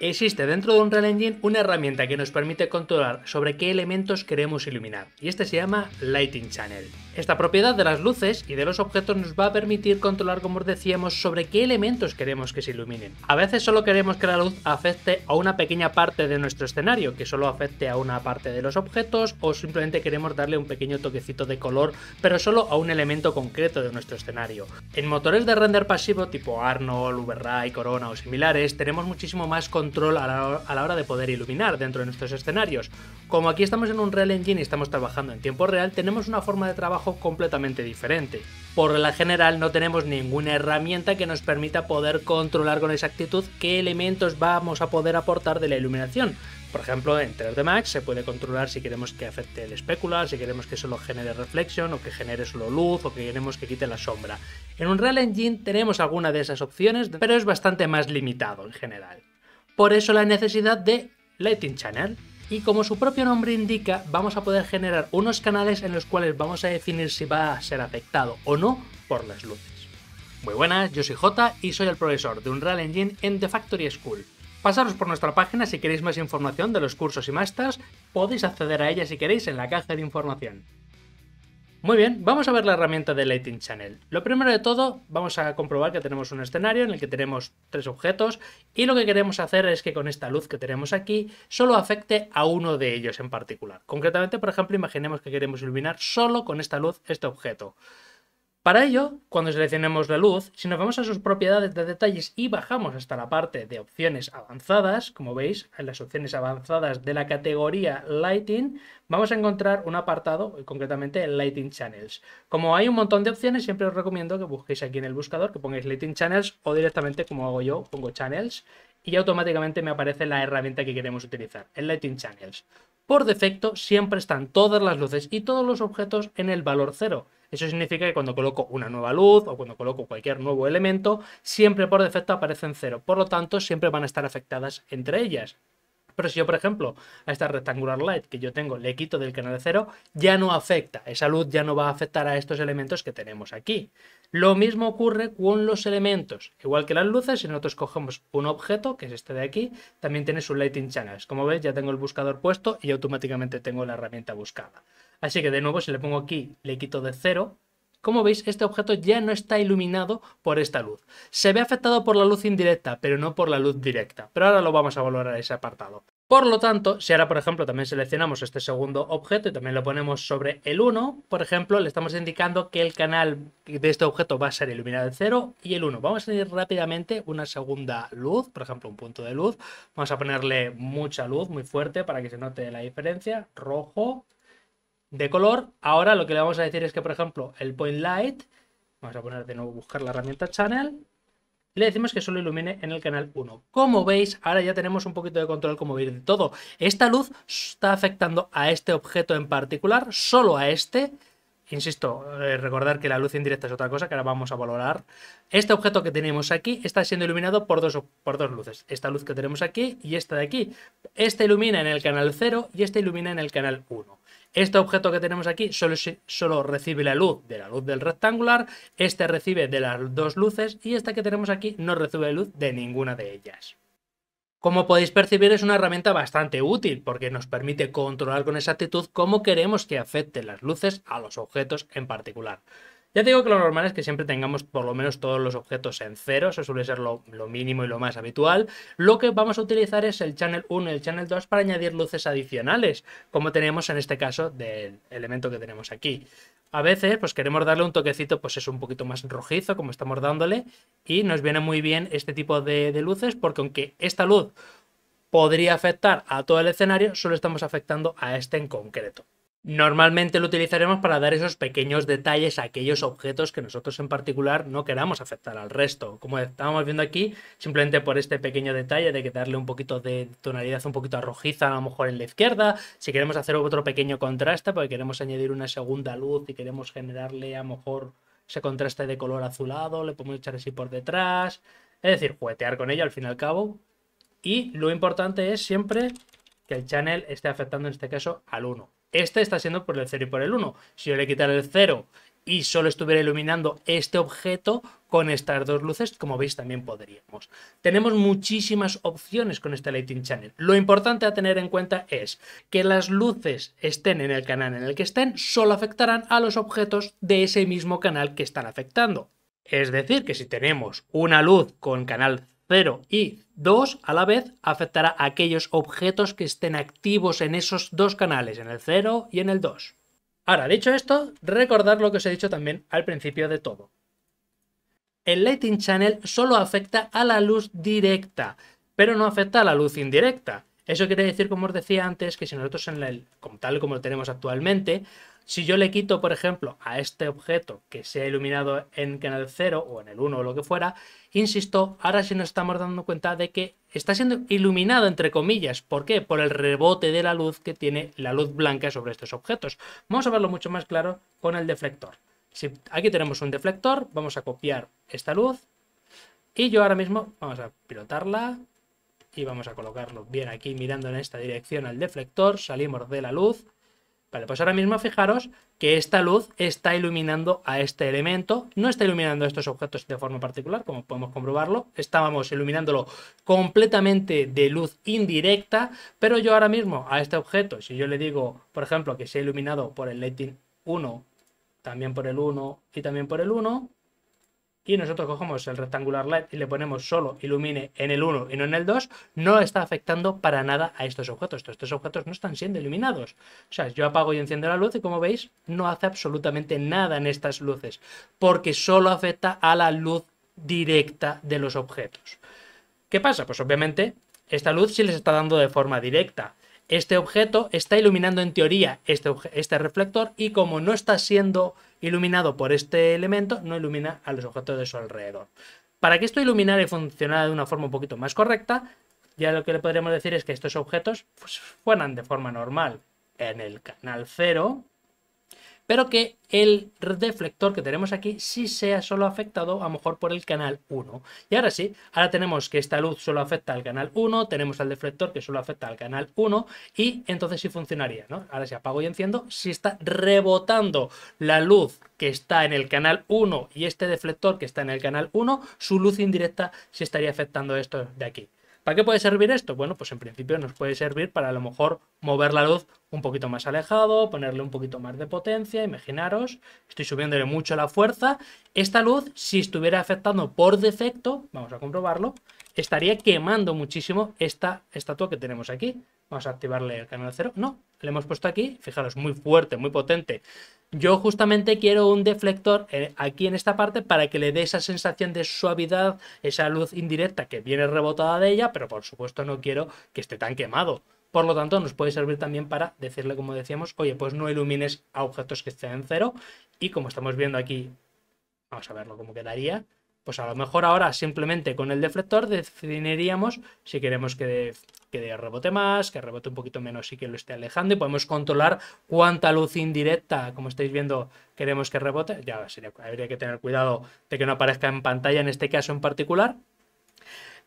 Existe dentro de Unreal Engine una herramienta que nos permite controlar sobre qué elementos queremos iluminar, y este se llama Lighting Channel. Esta propiedad de las luces y de los objetos nos va a permitir controlar, como os decíamos, sobre qué elementos queremos que se iluminen. A veces solo queremos que la luz afecte a una pequeña parte de nuestro escenario, que solo afecte a una parte de los objetos, o simplemente queremos darle un pequeño toquecito de color, pero solo a un elemento concreto de nuestro escenario. En motores de render pasivo tipo Arnold, Vray, Corona o similares, tenemos muchísimo más control control a la, hora de poder iluminar dentro de nuestros escenarios. Como aquí estamos en un Real Engine y estamos trabajando en tiempo real, tenemos una forma de trabajo completamente diferente. Por la general no tenemos ninguna herramienta que nos permita poder controlar con exactitud qué elementos vamos a poder aportar de la iluminación. Por ejemplo, en 3D Max se puede controlar si queremos que afecte el especular, si queremos que solo genere reflexión o que genere solo luz o que queremos que quite la sombra. En un real Engine tenemos alguna de esas opciones, pero es bastante más limitado en general. Por eso la necesidad de Lighting Channel. Y como su propio nombre indica, vamos a poder generar unos canales en los cuales vamos a definir si va a ser afectado o no por las luces. Muy buenas, yo soy Jota y soy el profesor de Unreal Engine en The Factory School. Pasaros por nuestra página si queréis más información de los cursos y masters, podéis acceder a ella si queréis en la caja de información. Muy bien, vamos a ver la herramienta de Lighting Channel. Lo primero de todo, vamos a comprobar que tenemos un escenario en el que tenemos tres objetos y lo que queremos hacer es que con esta luz que tenemos aquí solo afecte a uno de ellos en particular. Concretamente, por ejemplo, imaginemos que queremos iluminar solo con esta luz este objeto. Para ello, cuando seleccionemos la luz, si nos vamos a sus propiedades de detalles y bajamos hasta la parte de opciones avanzadas, como veis, en las opciones avanzadas de la categoría Lighting, vamos a encontrar un apartado, concretamente Lighting Channels. Como hay un montón de opciones, siempre os recomiendo que busquéis aquí en el buscador, que pongáis Lighting Channels o directamente, como hago yo, pongo Channels y automáticamente me aparece la herramienta que queremos utilizar, el Lighting Channels. Por defecto, siempre están todas las luces y todos los objetos en el valor cero. Eso significa que cuando coloco una nueva luz o cuando coloco cualquier nuevo elemento, siempre por defecto aparecen cero. Por lo tanto, siempre van a estar afectadas entre ellas. Pero si yo, por ejemplo, a esta rectangular light que yo tengo le quito del canal de cero, ya no afecta. Esa luz ya no va a afectar a estos elementos que tenemos aquí. Lo mismo ocurre con los elementos. Igual que las luces, si nosotros cogemos un objeto, que es este de aquí, también tiene su lighting channels. Como veis, ya tengo el buscador puesto y automáticamente tengo la herramienta buscada. Así que de nuevo, si le pongo aquí, le quito de cero, como veis, este objeto ya no está iluminado por esta luz. Se ve afectado por la luz indirecta, pero no por la luz directa. Pero ahora lo vamos a valorar ese apartado. Por lo tanto, si ahora, por ejemplo, también seleccionamos este segundo objeto y también lo ponemos sobre el 1, por ejemplo, le estamos indicando que el canal de este objeto va a ser iluminado el 0 y el 1. Vamos a añadir rápidamente una segunda luz, por ejemplo, un punto de luz. Vamos a ponerle mucha luz, muy fuerte, para que se note la diferencia. Rojo, de color. Ahora lo que le vamos a decir es que, por ejemplo, el point light, vamos a poner de nuevo buscar la herramienta channel, le decimos que solo ilumine en el canal 1. Como veis, ahora ya tenemos un poquito de control como veis de todo. Esta luz está afectando a este objeto en particular, solo a este. Insisto, eh, recordar que la luz indirecta es otra cosa que ahora vamos a valorar. Este objeto que tenemos aquí está siendo iluminado por dos, por dos luces. Esta luz que tenemos aquí y esta de aquí. esta ilumina en el canal 0 y esta ilumina en el canal 1. Este objeto que tenemos aquí solo, recibe la luz de la luz del rectangular, este recibe de las dos luces y esta que tenemos aquí no recibe luz de ninguna de ellas. Como podéis percibir es una herramienta bastante útil porque nos permite controlar con exactitud cómo queremos que afecten las luces a los objetos en particular. Ya digo que lo normal es que siempre tengamos por lo menos todos los objetos en cero, eso suele ser lo, mínimo y lo más habitual. Lo que vamos a utilizar es el channel 1 y el channel 2 para añadir luces adicionales, como tenemos en este caso del elemento que tenemos aquí. A veces pues queremos darle un toquecito pues es un poquito más rojizo como estamos dándole y nos viene muy bien este tipo de luces porque aunque esta luz podría afectar a todo el escenario, solo estamos afectando a este en concreto. Normalmente lo utilizaremos para dar esos pequeños detalles a aquellos objetos que nosotros en particular no queramos afectar al resto. Como estábamos viendo aquí, simplemente por este pequeño detalle de que darle un poquito de tonalidad un poquito rojiza a lo mejor en la izquierda, si queremos hacer otro pequeño contraste porque queremos añadir una segunda luz y queremos generarle a lo mejor ese contraste de color azulado, le podemos echar así por detrás, es decir, juguetear con ello al fin y al cabo. Y lo importante es siempre que el channel esté afectando en este caso al 1. Este está siendo por el 0 y por el 1. Si yo le quitara el 0 y solo estuviera iluminando este objeto con estas dos luces, como veis también podríamos. Tenemos muchísimas opciones con este Lighting Channel. Lo importante a tener en cuenta es que las luces estén en el canal en el que estén, solo afectarán a los objetos de ese mismo canal que están afectando. Es decir, que si tenemos una luz con canal 0 y 2 a la vez afectará a aquellos objetos que estén activos en esos dos canales, en el 0 y en el 2. Ahora, dicho esto, recordar lo que os he dicho también al principio de todo. El lighting channel solo afecta a la luz directa, pero no afecta a la luz indirecta. Eso quiere decir, como os decía antes, que si nosotros en el, como tal como lo tenemos actualmente, si yo le quito, por ejemplo, a este objeto que se ha iluminado en canal 0 o en el 1 o lo que fuera, insisto, ahora sí nos estamos dando cuenta de que está siendo iluminado entre comillas. ¿Por qué? Por el rebote de la luz que tiene la luz blanca sobre estos objetos. Vamos a verlo mucho más claro con el deflector. Si aquí tenemos un deflector, vamos a copiar esta luz y yo ahora mismo vamos a pilotarla y vamos a colocarlo bien aquí mirando en esta dirección al deflector, salimos de la luz Vale, pues ahora mismo fijaros que esta luz está iluminando a este elemento, no está iluminando a estos objetos de forma particular, como podemos comprobarlo, estábamos iluminándolo completamente de luz indirecta, pero yo ahora mismo a este objeto, si yo le digo, por ejemplo, que se ha iluminado por el lighting 1, también por el 1 y también por el 1, y nosotros cogemos el rectangular light y le ponemos solo ilumine en el 1 y no en el 2, no está afectando para nada a estos objetos. Estos objetos no están siendo iluminados. O sea, yo apago y enciendo la luz y como veis, no hace absolutamente nada en estas luces, porque solo afecta a la luz directa de los objetos. ¿Qué pasa? Pues obviamente esta luz sí les está dando de forma directa. Este objeto está iluminando en teoría este, este reflector y como no está siendo iluminado por este elemento, no ilumina a los objetos de su alrededor. Para que esto iluminara y funcionara de una forma un poquito más correcta, ya lo que le podríamos decir es que estos objetos pues, fueran de forma normal en el canal 0, pero que el deflector que tenemos aquí sí sea solo afectado a lo mejor por el canal 1. Y ahora sí, ahora tenemos que esta luz solo afecta al canal 1, tenemos al deflector que solo afecta al canal 1 y entonces sí funcionaría, ¿no? Ahora si apago y enciendo, si está rebotando la luz que está en el canal 1 y este deflector que está en el canal 1, su luz indirecta sí estaría afectando esto de aquí. ¿Para qué puede servir esto? Bueno, pues en principio nos puede servir para a lo mejor mover la luz un poquito más alejado, ponerle un poquito más de potencia, imaginaros, estoy subiéndole mucho la fuerza. Esta luz, si estuviera afectando por defecto, vamos a comprobarlo, estaría quemando muchísimo esta estatua que tenemos aquí. Vamos a activarle el canal cero. No, le hemos puesto aquí, fijaros, muy fuerte, muy potente. Yo justamente quiero un deflector eh, aquí en esta parte para que le dé esa sensación de suavidad, esa luz indirecta que viene rebotada de ella, pero por supuesto no quiero que esté tan quemado. Por lo tanto, nos puede servir también para decirle, como decíamos, oye, pues no ilumines a objetos que estén en cero. Y como estamos viendo aquí, vamos a verlo cómo quedaría. Pues a lo mejor ahora simplemente con el deflector definiríamos si queremos que que rebote más, que rebote un poquito menos y que lo esté alejando. Y podemos controlar cuánta luz indirecta, como estáis viendo, queremos que rebote. Ya habría que tener cuidado de que no aparezca en pantalla en este caso en particular.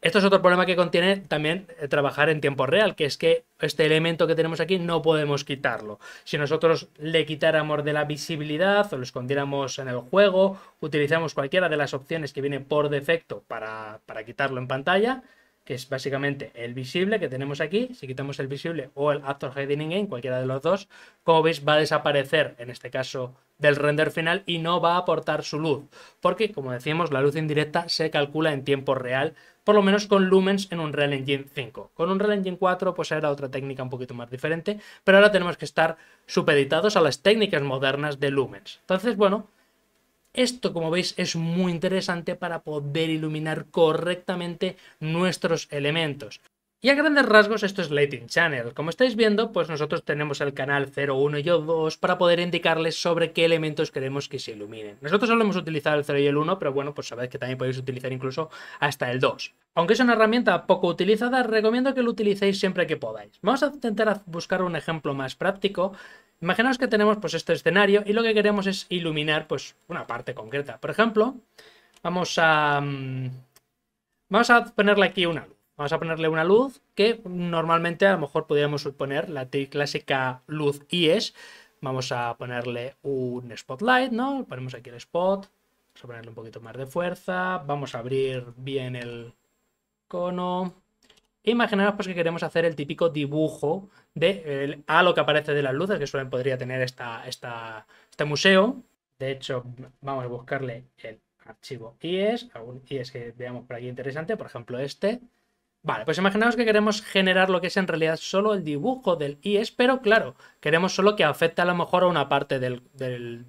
Esto es otro problema que contiene también eh, trabajar en tiempo real, que es que este elemento que tenemos aquí no podemos quitarlo. Si nosotros le quitáramos de la visibilidad o lo escondiéramos en el juego, utilizamos cualquiera de las opciones que viene por defecto para, para quitarlo en pantalla, que es básicamente el visible que tenemos aquí. Si quitamos el visible o el Actor Hiding Game, cualquiera de los dos, como veis va a desaparecer, en este caso del render final, y no va a aportar su luz. Porque, como decíamos, la luz indirecta se calcula en tiempo real, por lo menos con lumens en un Real Engine 5. Con un Real Engine 4 pues era otra técnica un poquito más diferente, pero ahora tenemos que estar supeditados a las técnicas modernas de lumens. Entonces, bueno esto, como veis, es muy interesante para poder iluminar correctamente nuestros elementos. Y a grandes rasgos esto es Lighting Channel. Como estáis viendo, pues nosotros tenemos el canal 1 y 2 para poder indicarles sobre qué elementos queremos que se iluminen. Nosotros solo hemos utilizado el 0 y el 1, pero bueno, pues sabéis que también podéis utilizar incluso hasta el 2. Aunque es una herramienta poco utilizada, recomiendo que lo utilicéis siempre que podáis. Vamos a intentar buscar un ejemplo más práctico. Imaginaos que tenemos pues este escenario y lo que queremos es iluminar pues una parte concreta. Por ejemplo, vamos a... Mm, vamos a ponerle aquí una luz. Vamos a ponerle una luz que normalmente a lo mejor podríamos suponer la clásica luz IES. Vamos a ponerle un spotlight, ¿no? Ponemos aquí el spot. Vamos a ponerle un poquito más de fuerza. Vamos a abrir bien el cono. Imaginaros pues, que queremos hacer el típico dibujo de el halo que aparece de las luces que suelen podría tener esta, este museo. De hecho, vamos a buscarle el archivo IES, algún IES que veamos por aquí interesante, por ejemplo este. Vale, pues imaginaos que queremos generar lo que es en realidad solo el dibujo del IES, pero claro, queremos solo que afecte a lo mejor a una parte del,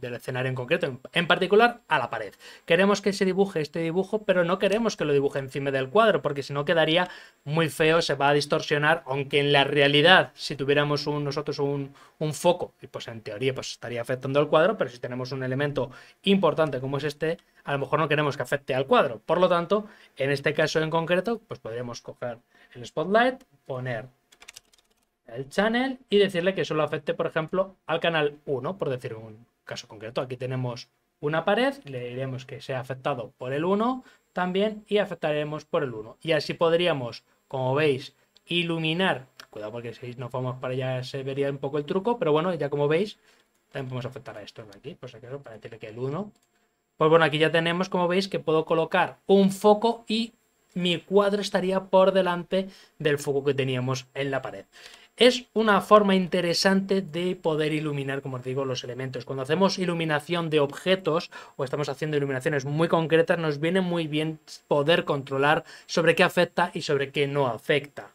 escenario en concreto, en, particular a la pared. Queremos que se dibuje este dibujo, pero no queremos que lo dibuje encima del cuadro, porque si no quedaría muy feo, se va a distorsionar, aunque en la realidad, si tuviéramos nosotros un, un foco, pues en teoría pues estaría afectando al cuadro, pero si tenemos un elemento importante como es este, a lo mejor no queremos que afecte al cuadro. Por lo tanto, en este caso en concreto, pues podríamos coger el spotlight, poner el channel y decirle que solo afecte, por ejemplo, al canal 1, por decir un caso concreto. Aquí tenemos una pared, le diríamos que sea afectado por el 1 también y afectaremos por el 1. Y así podríamos, como veis, iluminar. Cuidado porque si no vamos para allá se vería un poco el truco, pero bueno, ya como veis, también podemos afectar a esto de aquí, Pues aquí para decirle que el 1 pues bueno, aquí ya tenemos, como veis, que puedo colocar un foco y mi cuadro estaría por delante del foco que teníamos en la pared. Es una forma interesante de poder iluminar, como os digo, los elementos. Cuando hacemos iluminación de objetos o estamos haciendo iluminaciones muy concretas, nos viene muy bien poder controlar sobre qué afecta y sobre qué no afecta.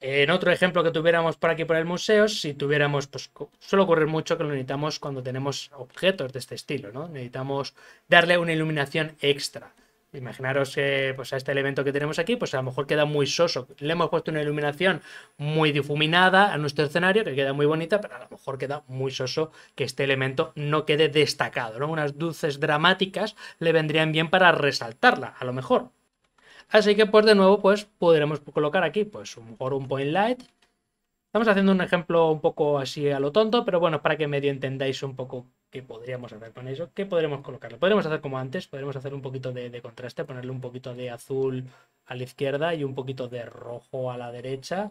En otro ejemplo que tuviéramos por aquí por el museo, si tuviéramos, pues suele ocurrir mucho que lo necesitamos cuando tenemos objetos de este estilo, ¿no? Necesitamos darle una iluminación extra. Imaginaros que, pues a este elemento que tenemos aquí, pues a lo mejor queda muy soso. Le hemos puesto una iluminación muy difuminada a nuestro escenario, que queda muy bonita, pero a lo mejor queda muy soso que este elemento no quede destacado. ¿no? Unas dulces dramáticas le vendrían bien para resaltarla, a lo mejor. Así que pues de nuevo pues podremos colocar aquí pues un, por un point light. Estamos haciendo un ejemplo un poco así a lo tonto, pero bueno, para que medio entendáis un poco qué podríamos hacer con eso, qué podremos colocarle. Podremos hacer como antes, podremos hacer un poquito de, contraste, ponerle un poquito de azul a la izquierda y un poquito de rojo a la derecha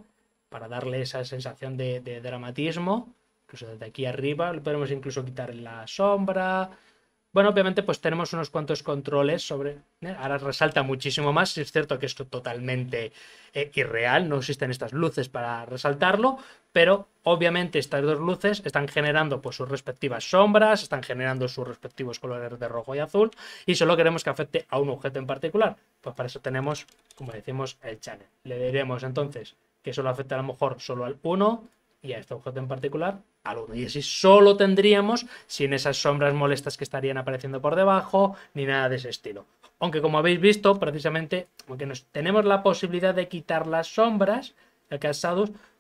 para darle esa sensación de, dramatismo. Incluso desde aquí arriba podemos incluso quitar la sombra, bueno, obviamente pues tenemos unos cuantos controles sobre... Eh, ahora resalta muchísimo más, es cierto que esto es totalmente eh, irreal, no existen estas luces para resaltarlo, pero obviamente estas dos luces están generando pues sus respectivas sombras, están generando sus respectivos colores de rojo y azul, y solo queremos que afecte a un objeto en particular. Pues para eso tenemos, como decimos, el channel. Le diremos entonces que solo afecta a lo mejor solo al 1, y a este objeto en particular al 1. Y así solo tendríamos sin esas sombras molestas que estarían apareciendo por debajo, ni nada de ese estilo. Aunque como habéis visto, precisamente, aunque nos, tenemos la posibilidad de quitar las sombras, el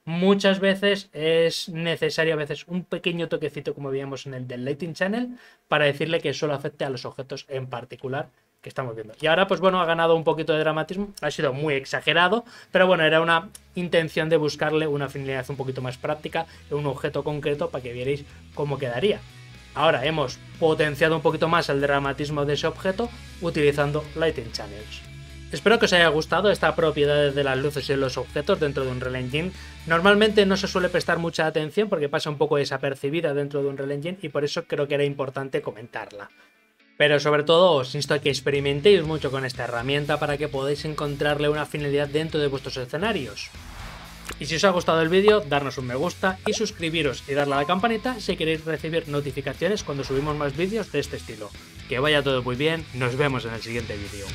muchas veces es necesario a veces un pequeño toquecito como veíamos en el del Lighting Channel para decirle que solo afecte a los objetos en particular que estamos viendo. Y ahora, pues bueno, ha ganado un poquito de dramatismo, ha sido muy exagerado, pero bueno, era una intención de buscarle una finalidad un poquito más práctica, un objeto concreto para que vierais cómo quedaría. Ahora hemos potenciado un poquito más el dramatismo de ese objeto utilizando Lighting Channels. Espero que os haya gustado esta propiedad de las luces y los objetos dentro de un Unreal Engine. Normalmente no se suele prestar mucha atención porque pasa un poco desapercibida dentro de un Unreal Engine y por eso creo que era importante comentarla. Pero sobre todo os insto a que experimentéis mucho con esta herramienta para que podáis encontrarle una finalidad dentro de vuestros escenarios. Y si os ha gustado el vídeo, darnos un me gusta y suscribiros y darle a la campanita si queréis recibir notificaciones cuando subimos más vídeos de este estilo. Que vaya todo muy bien, nos vemos en el siguiente vídeo.